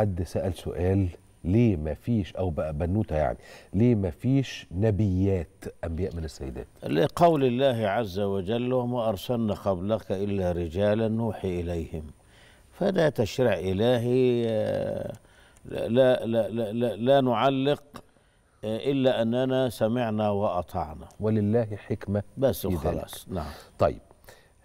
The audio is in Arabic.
حد سأل سؤال ليه ما فيش او بقى بنوته يعني ليه ما فيش نبيات انبياء من السيدات لقول الله عز وجل وما ارسلنا قبلك الا رجالا نوحي اليهم فده تشريع الهي آه، لا لا لا لا, لا نعلق آه، الا اننا سمعنا واطعنا ولله حكمه بس وخلاص نعم طيب